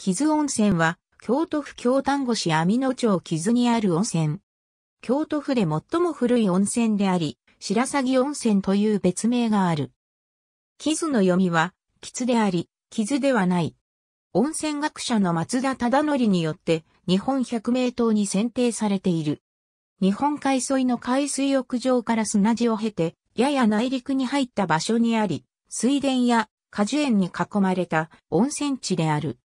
木津温泉は、京都府京丹後市網野町木津にある温泉。京都府で最も古い温泉であり、白鷺温泉という別名がある。木津の読みは、木津であり、木津ではない。温泉学者の松田忠則によって、日本百名湯に選定されている。日本海沿いの海水浴場から砂地を経て、やや内陸に入った場所にあり、水田や果樹園に囲まれた温泉地である。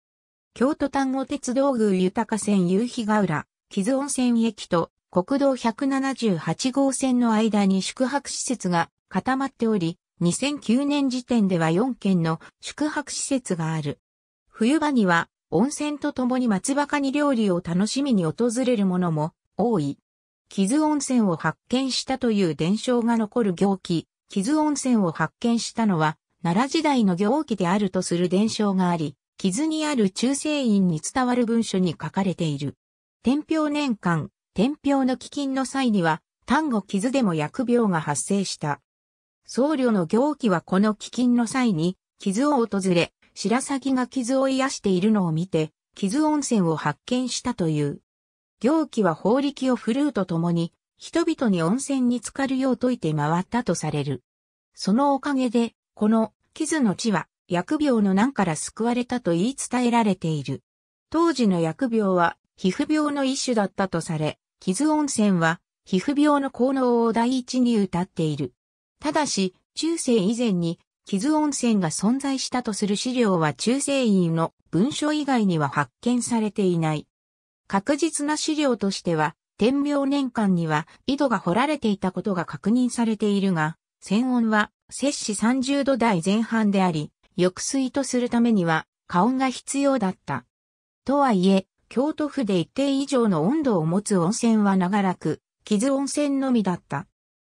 京都丹後鉄道宮豊線夕日ヶ浦、木津温泉駅と国道178号線の間に宿泊施設が固まっており、2009年時点では4件の宿泊施設がある。冬場には温泉とともに松葉カニ料理を楽しみに訪れるものも多い。木津温泉を発見したという伝承が残る行記、木津温泉を発見したのは奈良時代の行記であるとする伝承があり、傷にある中世院に伝わる文書に書かれている。天平年間、天平の飢饉の際には、単語傷でも薬病が発生した。僧侶の行基はこの飢饉の際に、傷を訪れ、白崎が傷を癒しているのを見て、傷温泉を発見したという。行基は法力を振るうとともに、人々に温泉に浸かるよう説いて回ったとされる。そのおかげで、この、傷の地は、薬病の難から救われたと言い伝えられている。当時の薬病は皮膚病の一種だったとされ、傷温泉は皮膚病の効能を第一に歌っている。ただし、中世以前に傷温泉が存在したとする資料は中世院の文書以外には発見されていない。確実な資料としては、天明年間には井戸が掘られていたことが確認されているが、泉温は摂氏30度台前半であり、抑水とするためには、加温が必要だった。とはいえ、京都府で一定以上の温度を持つ温泉は長らく、傷温泉のみだった。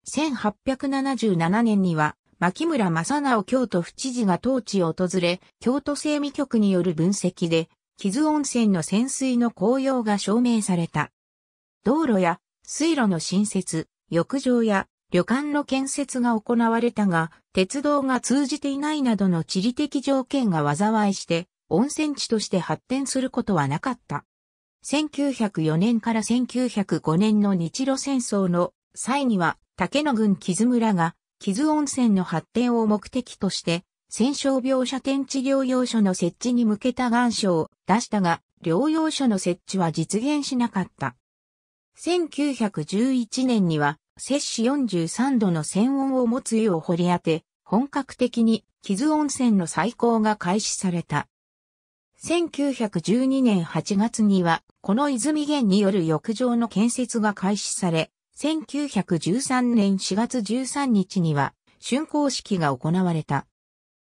1877年には、牧村正直京都府知事が当地を訪れ、京都整備局による分析で、傷温泉の潜水の効用が証明された。道路や水路の新設、浴場や旅館の建設が行われたが、鉄道が通じていないなどの地理的条件が災いして、温泉地として発展することはなかった。1904年から1905年の日露戦争の際には、竹野郡木津村が、木津温泉の発展を目的として、戦傷病者検治療養所の設置に向けた願書を出したが、療養所の設置は実現しなかった。1911年には摂氏43度の専温を持つ湯を掘り当て、本格的に木津温泉の再興が開始された。1912年8月には、この泉源による浴場の建設が開始され、1913年4月13日には、竣工式が行われた。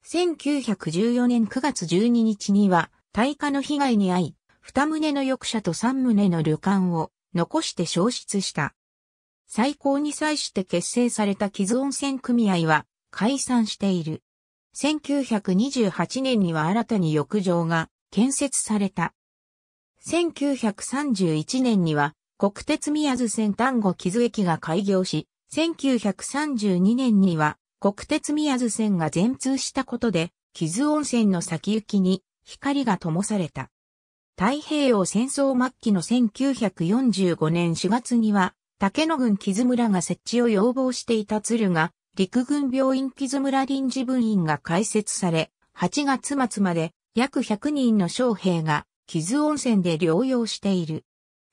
1914年9月12日には、大火の被害に遭い、二棟の浴者と三棟の旅館を残して消失した。最高に際して結成された傷温泉組合は解散している。1928年には新たに浴場が建設された。1931年には国鉄宮津線丹後傷駅が開業し、1932年には国鉄宮津線が全通したことで、傷温泉の先行きに光が灯された。太平洋戦争末期の1945年4月には竹野郡木津村が設置を要望していた鶴が、陸軍病院木津村臨時分院が開設され、8月末まで約100人の将兵が木津温泉で療養している。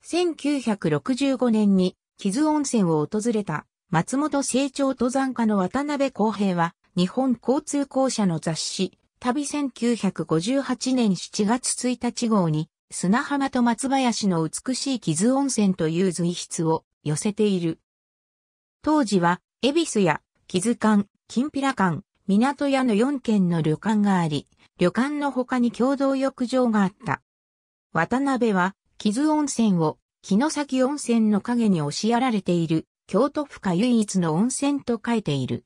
1965年に木津温泉を訪れた松本清張登山家の渡辺公平は日本交通公社の雑誌旅1958年7月1日号に砂浜と松林の美しい木津温泉という随筆を寄せている。当時は、恵比寿や、木津館、金平館、港屋の4軒の旅館があり、旅館の他に共同浴場があった。渡辺は、木津温泉を、木の先温泉の陰に押しやられている、京都府下唯一の温泉と書いている。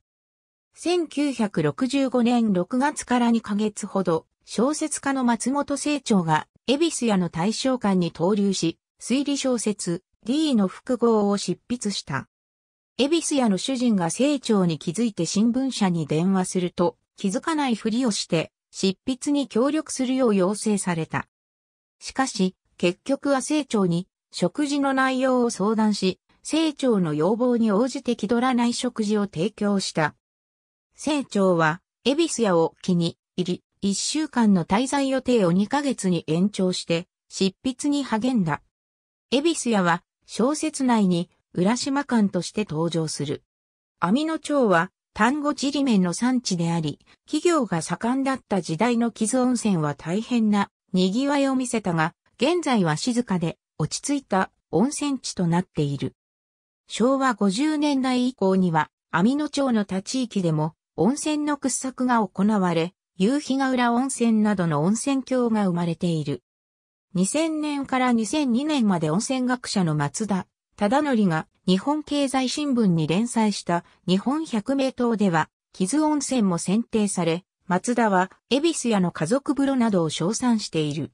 1965年6月から2ヶ月ほど、小説家の松本清張が、恵比寿屋の大正館に投留し、推理小説、D の複合を執筆した。エビス屋の主人が成長に気づいて新聞社に電話すると、気づかないふりをして、執筆に協力するよう要請された。しかし、結局は成長に、食事の内容を相談し、成長の要望に応じて気取らない食事を提供した。成長は、エビス屋を気に入り、1週間の滞在予定を2ヶ月に延長して、執筆に励んだ。エビス屋は、小説内に浦島館として登場する。網野町は丹後ちりめんの産地であり、企業が盛んだった時代の木津温泉は大変な賑わいを見せたが、現在は静かで落ち着いた温泉地となっている。昭和50年代以降には、網野町の他地域でも温泉の掘削が行われ、夕日ヶ浦温泉などの温泉郷が生まれている。2000年から2002年まで温泉学者の松田忠則が日本経済新聞に連載した日本百名湯では、木津温泉も選定され、松田は恵比寿屋の家族風呂などを称賛している。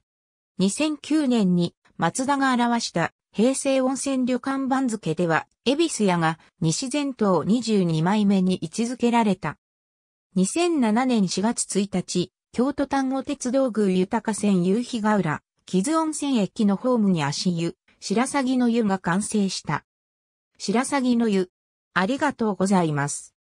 2009年に松田が表した平成温泉旅館番付では、恵比寿屋が西前島22枚目に位置づけられた。2007年4月1日、京都丹後鉄道宮豊線夕日ヶ浦、木津温泉駅のホームに足湯、白鷺の湯が完成した。白鷺の湯。ありがとうございます。